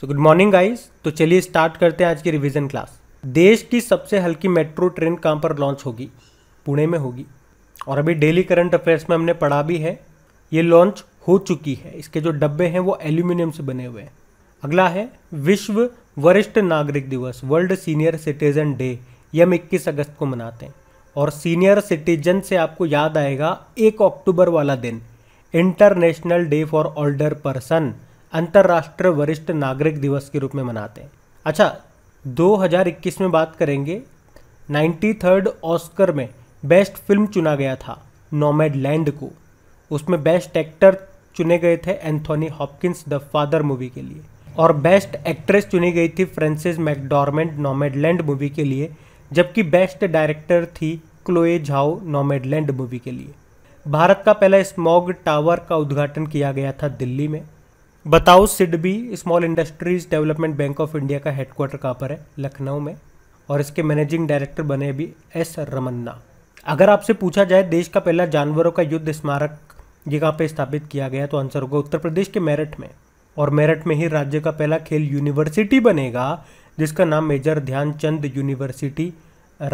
so good morning guys तो चलिए start करते हैं आज की रिवीजन क्लास देश की सबसे हल्की मेट्रो ट्रेन कहाँ पर लॉन्च होगी पुणे में होगी और अभी डेली करंट अफेयर्स में हमने पढ़ा भी है ये लॉन्च हो चुकी है इसके जो डब्बे हैं वो एल्यूमिनियम से बने हुए हैं अगला है विश्व वरिष्ठ नागरिक दिवस वर्ल्ड सीनियर सिटीजन डे ये हम इक्कीस अगस्त को मनाते हैं और सीनियर सिटीजन से आपको याद आएगा एक अक्टूबर वाला दिन international day for older person अंतर्राष्ट्रीय वरिष्ठ नागरिक दिवस के रूप में मनाते हैं अच्छा 2021 में बात करेंगे नाइन्टी थर्ड ऑस्कर में बेस्ट फिल्म चुना गया था नोमेड लैंड को उसमें बेस्ट एक्टर चुने गए थे Anthony Hopkins the father movie के लिए और बेस्ट एक्ट्रेस चुनी गई थी फ्रेंसिस मैकडॉर्मेंट नोमेडलैंड मूवी के लिए जबकि बेस्ट डायरेक्टर थी क्लोए झाओ लैंड मूवी के लिए भारत का पहला स्मॉग टावर का उद्घाटन किया गया था दिल्ली में बताओ SIDBI small industries development bank of India का हेडक्वार्टर कहाँ पर है लखनऊ में और इसके मैनेजिंग डायरेक्टर बने अभी एस रमन्ना अगर आपसे पूछा जाए देश का पहला जानवरों का युद्ध स्मारक ये कहाँ पर स्थापित किया गया तो आंसर होगा उत्तर प्रदेश के मेरठ में और मेरठ में ही राज्य का पहला खेल यूनिवर्सिटी बनेगा जिसका नाम मेजर ध्यानचंद यूनिवर्सिटी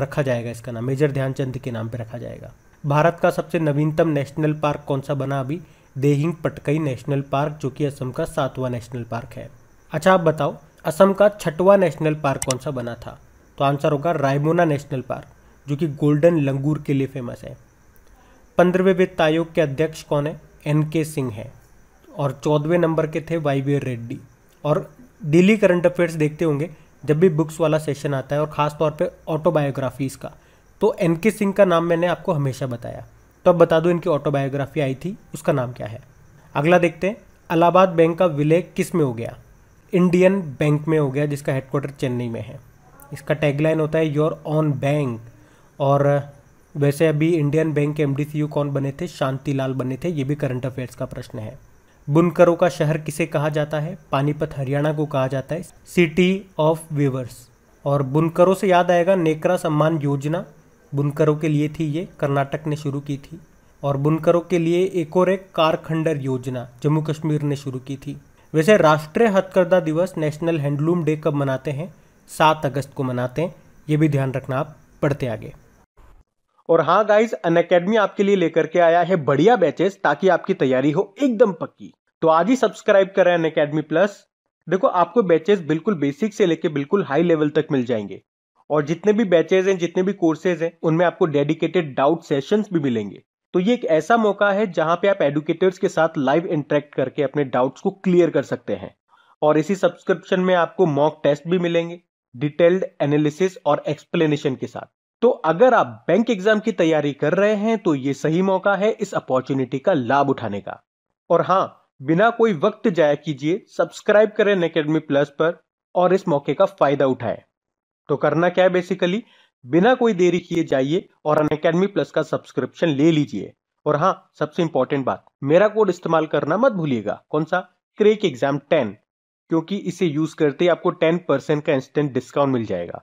रखा जाएगा इसका नाम मेजर ध्यानचंद के नाम पर रखा जाएगा भारत का सबसे नवीनतम नेशनल पार्क कौन सा बना अभी देहिंग पटकई नेशनल पार्क जो कि असम का सातवां नेशनल पार्क है अच्छा आप बताओ असम का छठवां नेशनल पार्क कौन सा बना था तो आंसर होगा रायमोना नेशनल पार्क जो कि गोल्डन लंगूर के लिए फेमस है पंद्रहवें वित्त आयोग के अध्यक्ष कौन है एन के सिंह है और चौदहवें नंबर के थे वाई वी रेड्डी और डेली करंट अफेयर्स देखते होंगे जब भी बुक्स वाला सेशन आता है और ख़ासतौर पर ऑटोबायोग्राफीज़ का तो एन के सिंह का नाम मैंने आपको हमेशा बताया तो अब बता दो इनकी ऑटोबायोग्राफी आई थी उसका नाम क्या है अगला देखते हैं अलाहाबाद बैंक का विलय किस में हो गया इंडियन बैंक में हो गया जिसका हेडक्वार्टर चेन्नई में है इसका टैगलाइन होता है योर ऑन बैंक और वैसे अभी इंडियन बैंक के एम कौन बने थे शांतिलाल बने थे ये भी करंट अफेयर्स का प्रश्न है बुनकरों का शहर किसे कहा जाता है पानीपत हरियाणा को कहा जाता है सिटी ऑफ वीवर्स और बुनकरों से याद आएगा नेकरा सम्मान योजना बुनकरों के लिए थी ये कर्नाटक ने शुरू की थी और बुनकरों के लिए एक और एक कारखंडर योजना जम्मू कश्मीर ने शुरू की थी वैसे राष्ट्रीय हथकरदा दिवस नेशनल हैंडलूम डे कब मनाते हैं सात अगस्त को मनाते हैं ये भी ध्यान रखना आप पढ़ते आगे और हाँ गाइज अन अकेडमी आपके लिए लेकर के आया है बढ़िया बैचेस ताकि आपकी तैयारी हो एकदम पक्की तो आज ही सब्सक्राइब करें अन अकेडमी प्लस देखो आपको बैचेस बिल्कुल बेसिक से लेके बिल्कुल हाई लेवल तक मिल जाएंगे और जितने भी बैचेज हैं जितने भी कोर्सेज हैं उनमें आपको डेडिकेटेड डाउट सेशंस भी मिलेंगे तो ये एक ऐसा मौका है जहां पे आप एडुकेटर्स के साथ लाइव इंटरेक्ट करके अपने डाउट्स को क्लियर कर सकते हैं और इसी सब्सक्रिप्शन में आपको मॉक टेस्ट भी मिलेंगे डिटेल्ड एनालिसिस और एक्सप्लेनेशन के साथ तो अगर आप बैंक एग्जाम की तैयारी कर रहे हैं तो ये सही मौका है इस अपॉर्चुनिटी का लाभ उठाने का और हाँ बिना कोई वक्त जाया कीजिए सब्सक्राइब करें अकेडमी प्लस पर और इस मौके का फायदा उठाएं तो करना क्या है बेसिकली बिना कोई देरी किए जाइए और अन अकेडमी प्लस का सब्सक्रिप्शन ले लीजिए और हाँ सबसे इंपॉर्टेंट बात मेरा कोड इस्तेमाल करना मत भूलिएगा कौन सा क्रेक एग्जाम टेन क्योंकि इसे यूज करते ही आपको टेन परसेंट का इंस्टेंट डिस्काउंट मिल जाएगा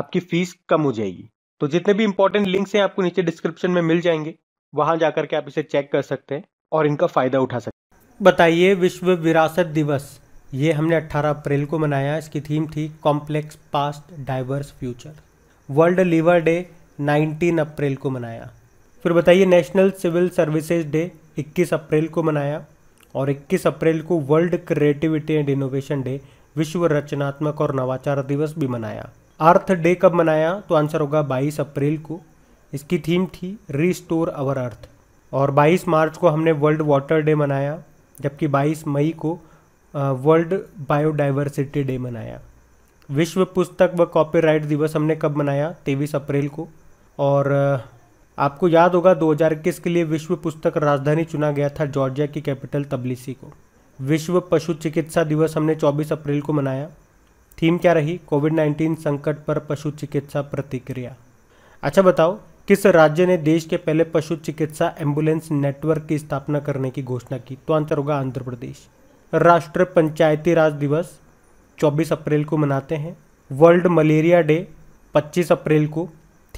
आपकी फीस कम हो जाएगी तो जितने भी इंपॉर्टेंट लिंक्स हैं आपको नीचे डिस्क्रिप्शन में मिल जाएंगे वहां जाकर के आप इसे चेक कर सकते हैं और इनका फायदा उठा सकते हैं बताइए विश्व विरासत दिवस ये हमने 18 अप्रैल को मनाया इसकी थीम थी complex past diverse future world liver day 19 अप्रैल को मनाया फिर बताइए नेशनल सिविल सर्विसेज डे 21 अप्रैल को मनाया और 21 अप्रैल को world creativity and innovation day विश्व रचनात्मक और नवाचार दिवस भी मनाया अर्थ डे कब मनाया तो आंसर होगा 22 अप्रैल को इसकी थीम थी रीस्टोर अवर अर्थ और 22 मार्च को हमने वर्ल्ड वाटर डे मनाया जबकि 22 मई को वर्ल्ड बायोडाइवर्सिटी डे मनाया विश्व पुस्तक व कॉपीराइट दिवस हमने कब मनाया तेईस अप्रैल को और आपको याद होगा 2021 के लिए विश्व पुस्तक राजधानी चुना गया था जॉर्जिया की कैपिटल तबलीसी को विश्व पशु चिकित्सा दिवस हमने 24 अप्रैल को मनाया थीम क्या रही कोविड 19 संकट पर पशु चिकित्सा प्रतिक्रिया अच्छा बताओ किस राज्य ने देश के पहले पशु चिकित्सा एम्बुलेंस नेटवर्क की स्थापना करने की घोषणा की तो आंसर होगा आंध्र प्रदेश राष्ट्र पंचायती राज दिवस 24 अप्रैल को मनाते हैं वर्ल्ड मलेरिया डे 25 अप्रैल को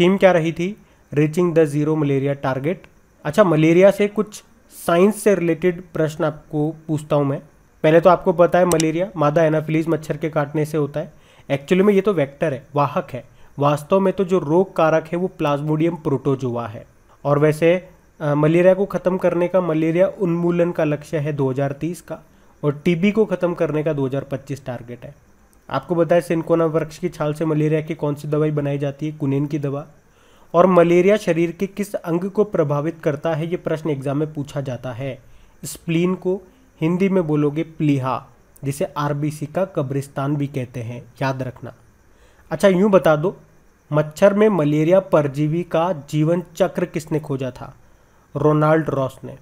थीम क्या रही थी reaching the zero malaria target अच्छा मलेरिया से कुछ साइंस से रिलेटेड प्रश्न आपको पूछता हूँ मैं पहले तो आपको पता है मलेरिया मादा एनाफिलीज मच्छर के काटने से होता है एक्चुअली में ये तो वेक्टर है वाहक है वास्तव में तो जो रोग कारक है वो प्लाज्मोडियम प्रोटोजोआ है और वैसे मलेरिया को ख़त्म करने का मलेरिया उन्मूलन का लक्ष्य है 2030 का और टीबी को ख़त्म करने का 2025 टारगेट है आपको बताएं सिनकोना वृक्ष की छाल से मलेरिया की कौन सी दवाई बनाई जाती है कुनेन की दवा और मलेरिया शरीर के किस अंग को प्रभावित करता है ये प्रश्न एग्जाम में पूछा जाता है स्प्लीन को हिंदी में बोलोगे प्लीहा जिसे आर का कब्रिस्तान भी कहते हैं याद रखना अच्छा यूँ बता दो मच्छर में मलेरिया परजीवी का जीवन चक्र किसने खोजा था रोनाल्ड रॉस ने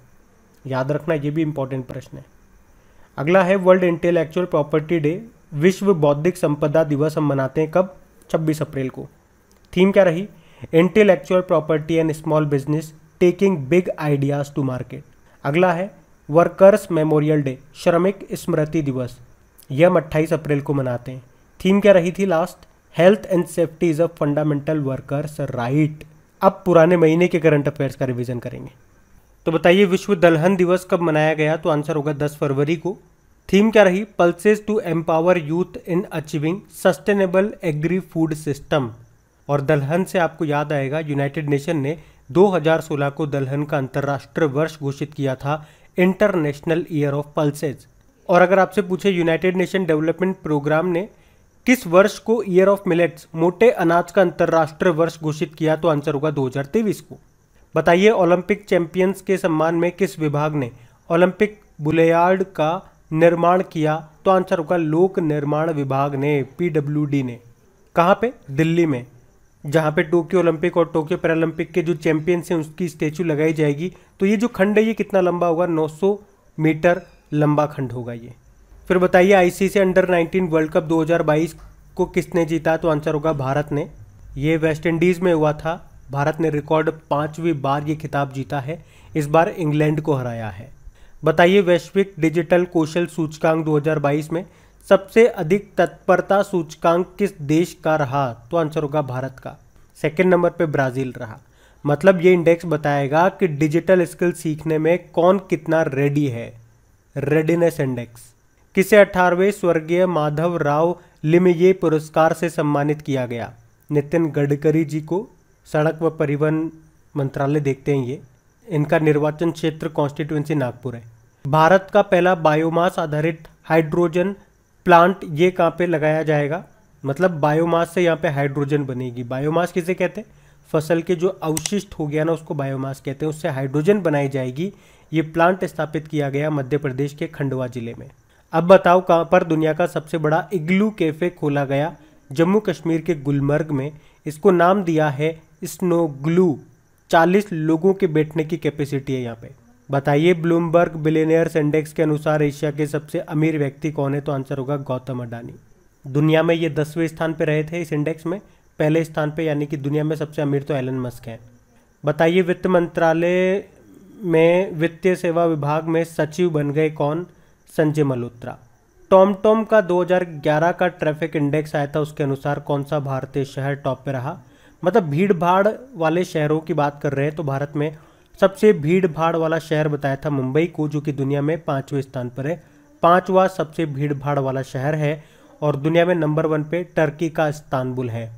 याद रखना ये भी इम्पोर्टेंट प्रश्न है अगला है वर्ल्ड इंटेलेक्चुअल प्रॉपर्टी डे विश्व बौद्धिक संपदा दिवस हम मनाते हैं कब 26 अप्रैल को थीम क्या रही intellectual property and small business taking big ideas to market अगला है वर्कर्स मेमोरियल डे श्रमिक स्मृति दिवस यह हम अट्ठाईस अप्रैल को मनाते हैं थीम क्या रही थी last health and safety is a fundamental workers right अब पुराने महीने के करंट अफेयर्स का रिवीजन करेंगे तो बताइए विश्व दलहन दिवस कब मनाया गया तो आंसर होगा दस फरवरी को थीम क्या रही pulses to empower youth in achieving sustainable agri food system और दलहन से आपको याद आएगा यूनाइटेड नेशन ने 2016 को दलहन का अंतर्राष्ट्रीय वर्ष घोषित किया था इंटरनेशनल ईयर ऑफ पल्सेज और अगर आपसे पूछे यूनाइटेड नेशन डेवलपमेंट प्रोग्राम ने किस वर्ष को ईयर ऑफ मिलेट्स मोटे अनाज का अंतर्राष्ट्रीय वर्ष घोषित किया तो आंसर होगा दो को बताइए ओलंपिक चैंपियंस के सम्मान में किस विभाग ने ओलंपिक बुलेयार्ड का निर्माण किया तो आंसर होगा लोक निर्माण विभाग ने पीडब्ल्यूडी ने कहाँ पे दिल्ली में जहाँ पे टोक्यो ओलंपिक और टोक्यो पैरालंपिक के जो चैंपियंस हैं उसकी स्टेचू लगाई जाएगी तो ये जो खंड है ये कितना लंबा होगा 900 मीटर लंबा खंड होगा ये फिर बताइए आईसीसी अंडर 19 वर्ल्ड कप 2022 को किसने जीता तो आंसर होगा भारत ने ये वेस्ट इंडीज़ में हुआ था भारत ने रिकॉर्ड पांचवी बार ये खिताब जीता है इस बार इंग्लैंड को हराया है बताइए वैश्विक डिजिटल कौशल सूचकांक 2022 में सबसे अधिक तत्परता सूचकांक किस देश का रहा तो आंसर होगा भारत का सेकंड नंबर पे ब्राज़ील रहा मतलब ये इंडेक्स बताएगा कि डिजिटल स्किल सीखने में कौन कितना रेडी है रेडीनेस इंडेक्स किसे अठारहवें स्वर्गीय माधव राव लिमये पुरस्कार से सम्मानित किया गया नितिन गडकरी जी को सड़क व परिवहन मंत्रालय देखते हैं ये इनका निर्वाचन क्षेत्र कॉन्स्टिट्यूंसी नागपुर है भारत का पहला बायोमास आधारित हाइड्रोजन प्लांट ये कहाँ पे लगाया जाएगा मतलब बायोमास से यहाँ पे हाइड्रोजन बनेगी बायोमास किसे कहते हैं फसल के जो अवशिष्ट हो गया ना उसको बायोमास कहते हैं उससे हाइड्रोजन बनाई जाएगी ये प्लांट स्थापित किया गया मध्य प्रदेश के खंडवा जिले में अब बताओ कहाँ पर दुनिया का सबसे बड़ा इग्लू कैफे खोला गया जम्मू कश्मीर के गुलमर्ग में इसको नाम दिया है स्नो ग्लू चालीस लोगों के बैठने की कैपेसिटी है यहाँ पे बताइए ब्लूमबर्ग बिलेनियर्स इंडेक्स के अनुसार एशिया के सबसे अमीर व्यक्ति कौन है तो आंसर होगा गौतम अडानी दुनिया में ये दसवें स्थान पे रहे थे इस इंडेक्स में पहले स्थान पे यानी कि दुनिया में सबसे अमीर तो एलन मस्क हैं बताइए वित्त मंत्रालय में वित्तीय सेवा विभाग में सचिव बन गए कौन संजय मल्होत्रा टॉम टॉम का 2011 का ट्रैफिक इंडेक्स आया था उसके अनुसार कौन सा भारतीय शहर टॉप पे रहा मतलब भीड़ भाड़ वाले शहरों की बात कर रहे हैं तो भारत में सबसे भीड़ भाड़ वाला शहर बताया था मुंबई को जो कि दुनिया में पाँचवें स्थान पर है पाँचवा सबसे भीड़ भाड़ वाला शहर है और दुनिया में नंबर वन पे टर्की का इस्तानबुल है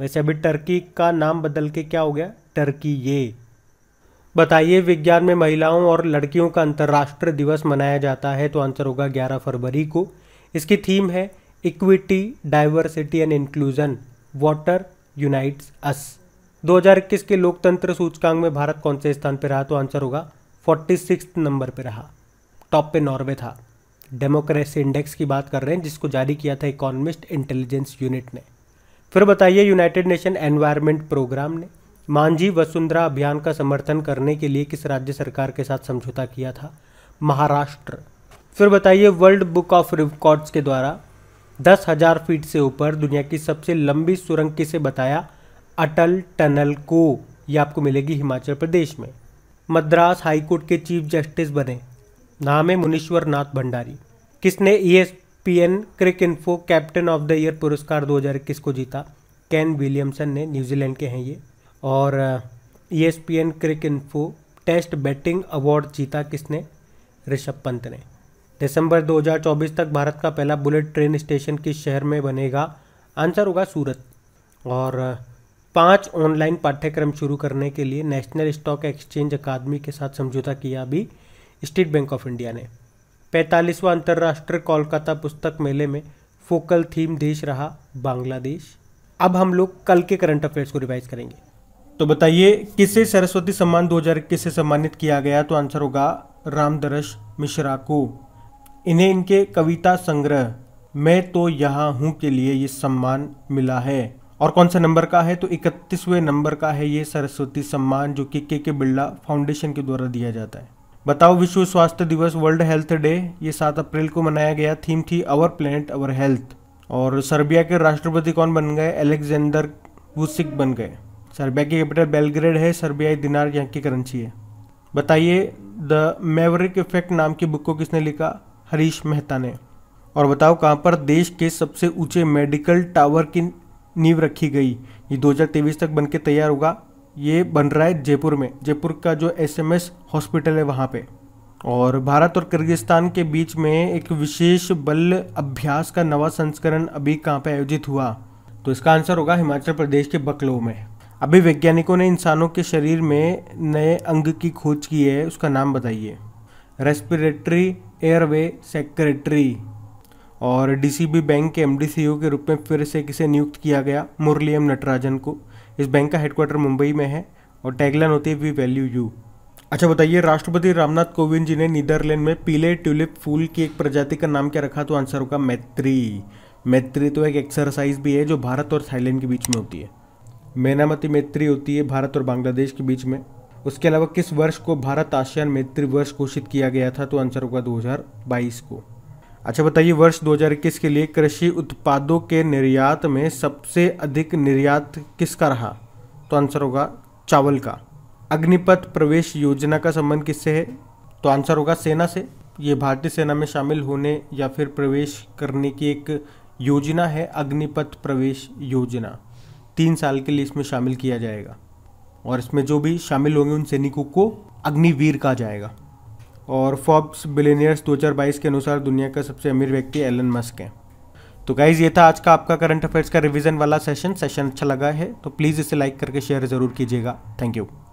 वैसे अभी टर्की का नाम बदल के क्या हो गया टर्की ये बताइए विज्ञान में महिलाओं और लड़कियों का अंतर्राष्ट्रीय दिवस मनाया जाता है तो आंसर होगा 11 फरवरी को इसकी थीम है equity diversity and inclusion water unites us 2021 के लोकतंत्र सूचकांक में भारत कौन से स्थान पर रहा तो आंसर होगा फोर्टी नंबर पर रहा टॉप पे नॉर्वे था डेमोक्रेसी इंडेक्स की बात कर रहे हैं जिसको जारी किया था इकोनॉमिस्ट इंटेलिजेंस यूनिट ने फिर बताइए यूनाइटेड नेशन एनवायरमेंट प्रोग्राम ने मांझी वसुंधरा अभियान का समर्थन करने के लिए किस राज्य सरकार के साथ समझौता किया था महाराष्ट्र फिर बताइए वर्ल्ड बुक ऑफ रिकॉर्ड्स के द्वारा दस हजार फीट से ऊपर दुनिया की सबसे लंबी सुरंग किसे बताया अटल टनल को यह आपको मिलेगी हिमाचल प्रदेश में मद्रास हाईकोर्ट के चीफ जस्टिस बने नाम है मुनीश्वर नाथ भंडारी किसने E S P N Cricinfo captain of the year पुरस्कार 2021 को जीता कैन विलियमसन ने न्यूजीलैंड के हैं ये और E S P N Cricinfo test batting award जीता किसने ऋषभ पंत ने दिसंबर 2024 तक भारत का पहला बुलेट ट्रेन स्टेशन किस शहर में बनेगा आंसर होगा सूरत और पांच ऑनलाइन पाठ्यक्रम शुरू करने के लिए नेशनल स्टॉक एक्सचेंज अकादमी के साथ समझौता किया अभी स्टेट बैंक ऑफ इंडिया ने पैंतालीसवां अंतर्राष्ट्रीय कोलकाता पुस्तक मेले में फोकल थीम देश रहा बांग्लादेश अब हम लोग कल के करंट अफेयर्स को रिवाइज करेंगे तो बताइए किसे सरस्वती सम्मान 2021 से सम्मानित किया गया तो आंसर होगा रामदरश मिश्रा को इन्हें इनके कविता संग्रह मैं तो यहाँ हूँ के लिए ये सम्मान मिला है और कौन सा नंबर का है तो इकतीसवें नंबर का है ये सरस्वती सम्मान जो कि के के बिरला फाउंडेशन के द्वारा दिया जाता है बताओ विश्व स्वास्थ्य दिवस वर्ल्ड हेल्थ डे ये सात अप्रैल को मनाया गया थीम थी अवर प्लेनेट अवर हेल्थ और सर्बिया के राष्ट्रपति कौन बन गए अलेक्जेंडर वुसिक बन गए सर्बिया की कैपिटल बेलग्रेड है सर्बियाई दिनार यहाँ की करंसी है बताइए द मेवरिक इफेक्ट नाम की बुक को किसने लिखा हरीश मेहता ने और बताओ कहाँ पर देश के सबसे ऊंचे मेडिकल टावर की नींव रखी गई ये 2023 तक बन के तैयार होगा ये बन रहा है जयपुर में जयपुर का जो एसएमएस हॉस्पिटल है वहाँ पे और भारत और किर्गिस्तान के बीच में एक विशेष बल अभ्यास का नवा संस्करण अभी कहाँ पे आयोजित हुआ तो इसका आंसर होगा हिमाचल प्रदेश के बकलो में अभी वैज्ञानिकों ने इंसानों के शरीर में नए अंग की खोज की है उसका नाम बताइए रेस्पिरेटरी एयरवे सेक्रेटरी और डीसीबी बैंक के एमडीसीयू e के रूप में फिर से किसे नियुक्त किया गया मुरली एम नटराजन को इस बैंक का हेडक्वार्टर मुंबई में है और टैगलाइन होती है वी वैल्यू यू अच्छा बताइए राष्ट्रपति रामनाथ कोविंद जी ने नीदरलैंड में पीले ट्यूलिप फूल की एक प्रजाति का नाम क्या रखा तो आंसर होगा मैत्री मैत्री तो एक एक्सरसाइज भी है जो भारत और थाईलैंड के बीच में होती है मैनामती मैत्री होती है भारत और बांग्लादेश के बीच में उसके अलावा किस वर्ष को भारत आसियान मैत्री वर्ष घोषित किया गया था तो आंसर होगा 2022 को अच्छा बताइए वर्ष 2021 के लिए कृषि उत्पादों के निर्यात में सबसे अधिक निर्यात किसका रहा तो आंसर होगा चावल का अग्निपथ प्रवेश योजना का संबंध किससे है तो आंसर होगा सेना से ये भारतीय सेना में शामिल होने या फिर प्रवेश करने की एक योजना है अग्निपथ प्रवेश योजना तीन साल के लिए इसमें शामिल किया जाएगा और इसमें जो भी शामिल होंगे उन सैनिकों को अग्निवीर कहा जाएगा और फॉब्स बिलेनियर्स दो के अनुसार दुनिया का सबसे अमीर व्यक्ति एलन मस्क है तो गाइज ये था आज का आपका करंट अफेयर्स का रिवीजन वाला सेशन सेशन अच्छा लगा है तो प्लीज़ इसे लाइक करके शेयर ज़रूर कीजिएगा थैंक यू